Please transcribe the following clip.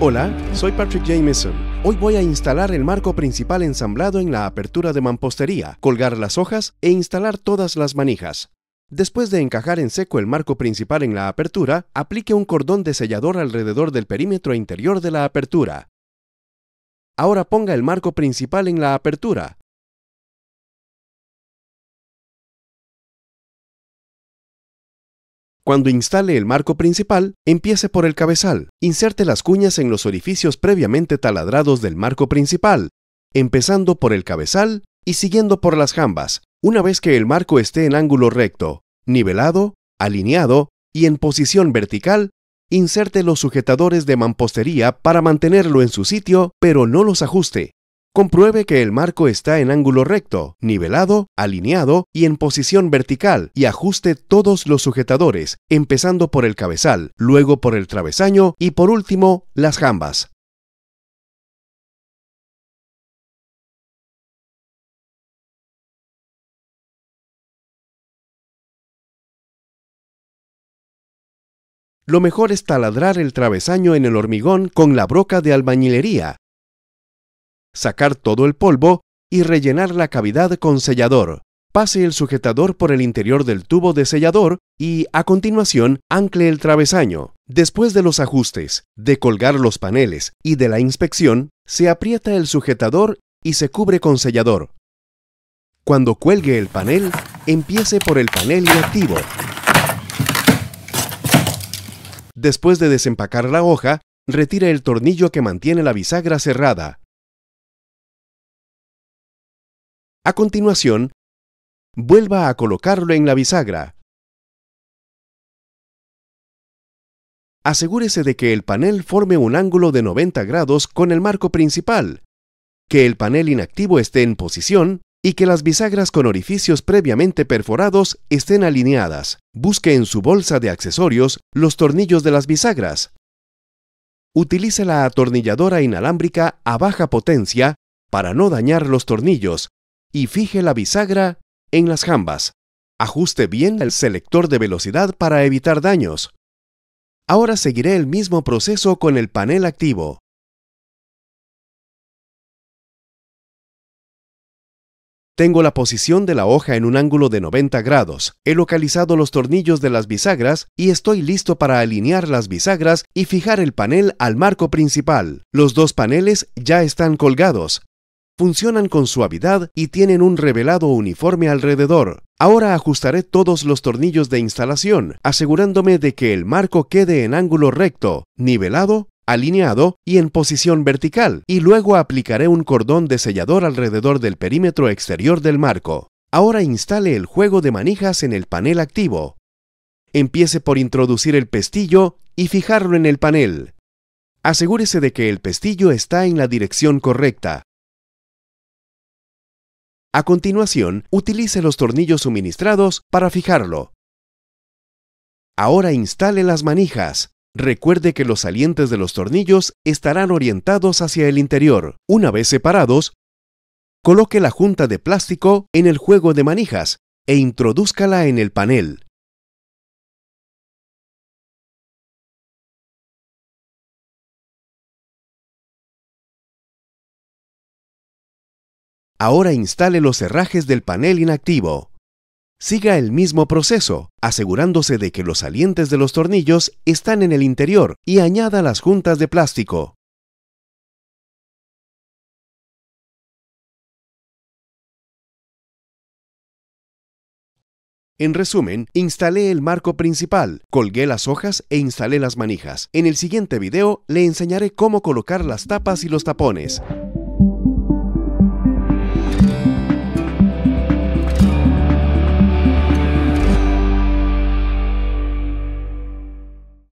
Hola, soy Patrick Jameson. Hoy voy a instalar el marco principal ensamblado en la apertura de mampostería, colgar las hojas e instalar todas las manijas. Después de encajar en seco el marco principal en la apertura, aplique un cordón de sellador alrededor del perímetro interior de la apertura. Ahora ponga el marco principal en la apertura, Cuando instale el marco principal, empiece por el cabezal. Inserte las cuñas en los orificios previamente taladrados del marco principal, empezando por el cabezal y siguiendo por las jambas, una vez que el marco esté en ángulo recto, nivelado, alineado y en posición vertical, inserte los sujetadores de mampostería para mantenerlo en su sitio, pero no los ajuste. Compruebe que el marco está en ángulo recto, nivelado, alineado y en posición vertical y ajuste todos los sujetadores, empezando por el cabezal, luego por el travesaño y por último las jambas. Lo mejor es taladrar el travesaño en el hormigón con la broca de albañilería, sacar todo el polvo y rellenar la cavidad con sellador. Pase el sujetador por el interior del tubo de sellador y, a continuación, ancle el travesaño. Después de los ajustes, de colgar los paneles y de la inspección, se aprieta el sujetador y se cubre con sellador. Cuando cuelgue el panel, empiece por el panel activo. Después de desempacar la hoja, retire el tornillo que mantiene la bisagra cerrada. A continuación, vuelva a colocarlo en la bisagra. Asegúrese de que el panel forme un ángulo de 90 grados con el marco principal, que el panel inactivo esté en posición y que las bisagras con orificios previamente perforados estén alineadas. Busque en su bolsa de accesorios los tornillos de las bisagras. Utilice la atornilladora inalámbrica a baja potencia para no dañar los tornillos y fije la bisagra en las jambas. Ajuste bien el selector de velocidad para evitar daños. Ahora seguiré el mismo proceso con el panel activo. Tengo la posición de la hoja en un ángulo de 90 grados, he localizado los tornillos de las bisagras y estoy listo para alinear las bisagras y fijar el panel al marco principal. Los dos paneles ya están colgados, funcionan con suavidad y tienen un revelado uniforme alrededor. Ahora ajustaré todos los tornillos de instalación, asegurándome de que el marco quede en ángulo recto, nivelado, alineado y en posición vertical, y luego aplicaré un cordón de sellador alrededor del perímetro exterior del marco. Ahora instale el juego de manijas en el panel activo. Empiece por introducir el pestillo y fijarlo en el panel. Asegúrese de que el pestillo está en la dirección correcta. A continuación, utilice los tornillos suministrados para fijarlo. Ahora instale las manijas. Recuerde que los salientes de los tornillos estarán orientados hacia el interior. Una vez separados, coloque la junta de plástico en el juego de manijas e introdúzcala en el panel. Ahora instale los herrajes del panel inactivo. Siga el mismo proceso, asegurándose de que los salientes de los tornillos están en el interior y añada las juntas de plástico. En resumen, instalé el marco principal, colgué las hojas e instalé las manijas. En el siguiente video le enseñaré cómo colocar las tapas y los tapones.